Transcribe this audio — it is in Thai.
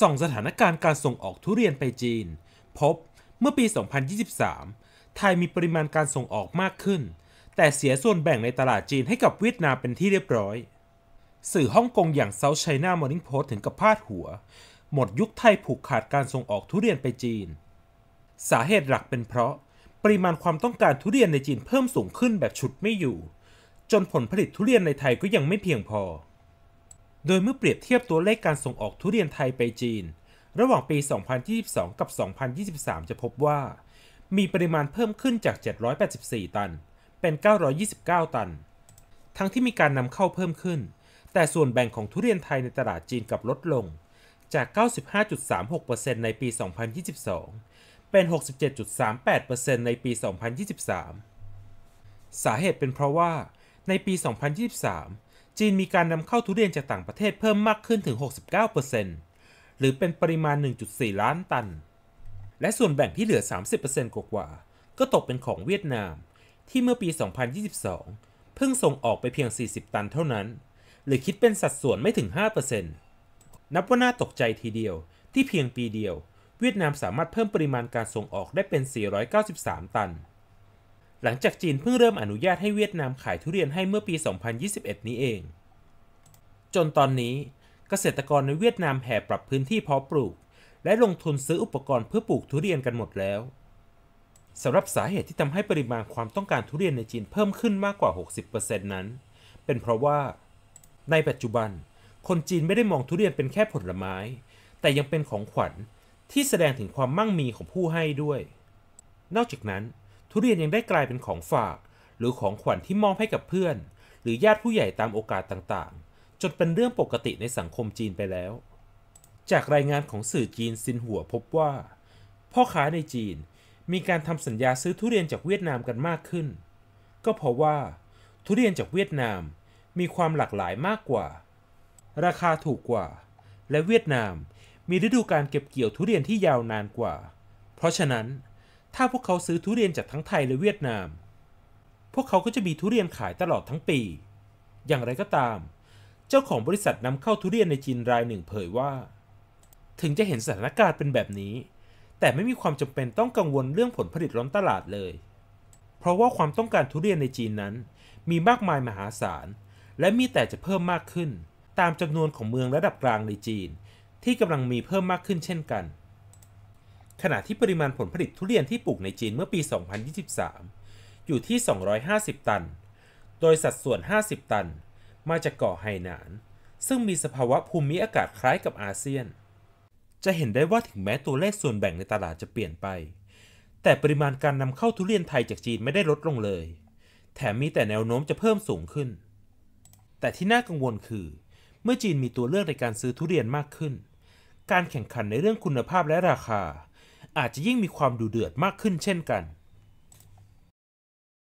ส่องสถานการณ์การส่งออกทุเรียนไปจีน พบเมื่อปี 2023 ไทยมีปริมาณการส่งออกมากขึ้น แต่เสียส่วนแบ่งในตลาดจีนให้กับเวียดนามเป็นที่เรียบร้อย สื่อฮ่องกงอย่าง South China Morning Post ถึงกับพาดหัว หมดยุคไทยผูกขาดการส่งออกทุเรียนไปจีน สาเหตุหลักเป็นเพราะ ปริมาณความต้องการทุเรียนในจีนเพิ่มสูงขึ้นแบบฉุดไม่อยู่ จนผลผลิตทุเรียนในไทยก็ยังไม่เพียงพอโดยเมื่อเปรียบเทียบตัวเลขการส่งออกทุเรียนไทยไปจีน ระหว่างปี 2022 กับ 2023 จะพบว่า มีปริมาณเพิ่มขึ้นจาก 784 ตัน เป็น 929 ตัน ทั้งที่มีการนำเข้าเพิ่มขึ้น แต่ส่วนแบ่งของทุเรียนไทยในตลาดจีนกลับลดลงจาก 95.36%ในปี 2022 เป็น 67.38%ในปี 2023 สาเหตุเป็นเพราะว่าในปี 2023จีนมีการนำเข้าทุเรียนจากต่างประเทศเพิ่มมากขึ้นถึง 69%หรือเป็นปริมาณ 1.4 ล้านตัน และส่วนแบ่งที่เหลือ 30%กว่าาก็ตกเป็นของเวียดนามที่เมื่อปี 2022 เพิ่งส่งออกไปเพียง 40 ตันเท่านั้น หรือคิดเป็นสัดส่วนไม่ถึง 5%นับว่าน่าตกใจทีเดียวที่เพียงปีเดียวเวียดนามสามารถเพิ่มปริมาณการส่งออกได้เป็น 493 ตันหลังจากจีนเพิ่งเริ่มอนุญาตให้เวียดนามขายทุเรียนให้เมื่อปี 2021 นี้เอง จนตอนนี้เกษตรกรในเวียดนามแห่ปรับพื้นที่เพาะปลูก และลงทุนซื้ออุปกรณ์เพื่อปลูกทุเรียนกันหมดแล้ว สำหรับสาเหตุที่ทำให้ปริมาณความต้องการทุเรียนในจีนเพิ่มขึ้นมากกว่า 60%นั้น เป็นเพราะว่า ในปัจจุบัน คนจีนไม่ได้มองทุเรียนเป็นแค่ผลไม้ แต่ยังเป็นของขวัญที่แสดงถึงความมั่งมีของผู้ให้ด้วย นอกจากนั้นทุเรียนยังได้กลายเป็นของฝากหรือของขวัญที่มอบให้กับเพื่อน หรือญาติผู้ใหญ่ตามโอกาสต่างๆจนเป็นเรื่องปกติในสังคมจีนไปแล้ว จากรายงานของสื่อจีนซินหัวพบว่า พ่อค้าในจีนมีการทำสัญญาซื้อทุเรียนจากเวียดนามกันมากขึ้น ก็เพราะว่า ทุเรียนจากเวียดนามมีความหลากหลายมากกว่า ราคาถูกกว่า และเวียดนามมีฤดูการเก็บเกี่ยวทุเรียนที่ยาวนานกว่า เพราะฉะนั้นถ้าพวกเขาซื้อทุเรียนจากทั้งไทยและเวียดนาม พวกเขาก็จะมีทุเรียนขายตลอดทั้งปี อย่างไรก็ตาม เจ้าของบริษัทนำเข้าทุเรียนในจีนรายหนึ่งเผยว่า ถึงจะเห็นสถานการณ์เป็นแบบนี้ แต่ไม่มีความจำเป็นต้องกังวลเรื่องผลผลิตล้นตลาดเลย เพราะว่าความต้องการทุเรียนในจีนนั้น มีมากมายมหาศาล และมีแต่จะเพิ่มมากขึ้น ตามจำนวนของเมืองระดับกลางในจีน ที่กำลังมีเพิ่มมากขึ้นเช่นกันขณะที่ปริมาณผลผลิตทุเรียนที่ปลูกในจีนเมื่อปี 2023 อยู่ที่ 250 ตัน โดยสัดส่วน 50 ตัน มาจากเกาะไหหนาน ซึ่งมีสภาวะภูมิอากาศคล้ายกับอาเซียน จะเห็นได้ว่าถึงแม้ตัวเลขส่วนแบ่งในตลาดจะเปลี่ยนไป แต่ปริมาณการนำเข้าทุเรียนไทยจากจีนไม่ได้ลดลงเลย แถมมีแต่แนวโน้มจะเพิ่มสูงขึ้น แต่ที่น่ากังวลคือ เมื่อจีนมีตัวเลือกในการซื้อทุเรียนมากขึ้น การแข่งขันในเรื่องคุณภาพและราคาอาจจะยิ่งมีความดูเดือดมากขึ้นเช่นกัน